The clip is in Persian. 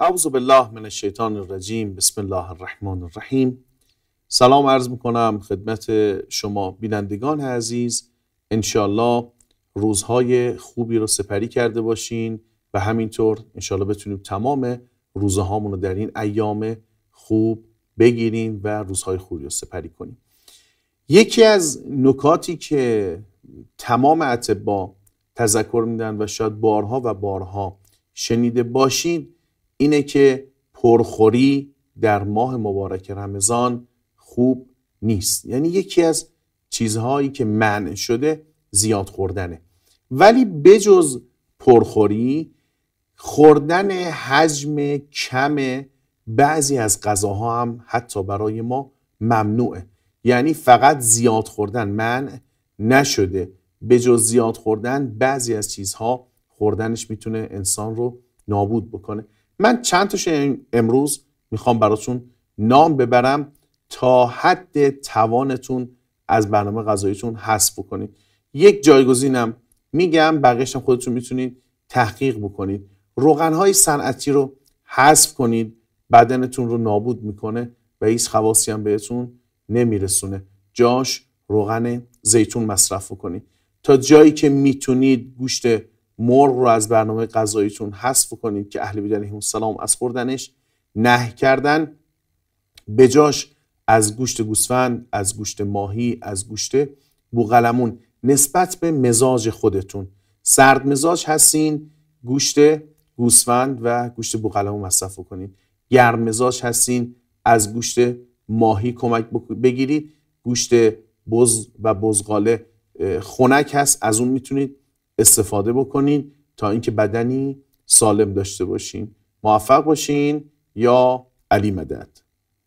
اعوذ بالله من الشیطان الرجیم بسم الله الرحمن الرحیم سلام عرض میکنم خدمت شما بینندگان عزیز انشاالله روزهای خوبی رو سپری کرده باشین و همینطور انشالله بتونیم تمام روزه رو در این ایام خوب بگیریم و روزهای خوبی رو سپری کنیم یکی از نکاتی که تمام اطبا تذکر میدن و شاید بارها و بارها شنیده باشین اینه که پرخوری در ماه مبارک رمضان خوب نیست یعنی یکی از چیزهایی که منع شده زیاد خوردنه ولی بجز پرخوری خوردن حجم کم بعضی از غذاها هم حتی برای ما ممنوعه یعنی فقط زیاد خوردن منع نشده بجز زیاد خوردن بعضی از چیزها خوردنش میتونه انسان رو نابود بکنه من چند تاش امروز میخوام براتون نام ببرم تا حد توانتون از برنامه غذاییتون حذف بکنید یک جایگزینم میگم بقیش خودتون میتونید تحقیق بکنید های صنعتی رو حذف کنید بدنتون رو نابود میکنه و هیچ خواصی هم بهتون نمیرسونه جاش روغن زیتون مصرف بکنید تا جایی که میتونید گوشت مرغ رو از برنامه غذاییتون حذف کنید که اهل بیت علیهم السلام از خوردنش نه کردن جاش از گوشت گوسفند از گوشت ماهی از گوشت بوقلمون نسبت به مزاج خودتون سرد مزاج هستین گوشت گوسفند و گوشت بوقلمون مصرف کنید گرم مزاج هستین از گوشت ماهی کمک بگیرید گوشت بز و بزغاله خنک هست از اون میتونید استفاده بکنین تا اینکه بدنی سالم داشته باشین موفق باشین یا علی مدد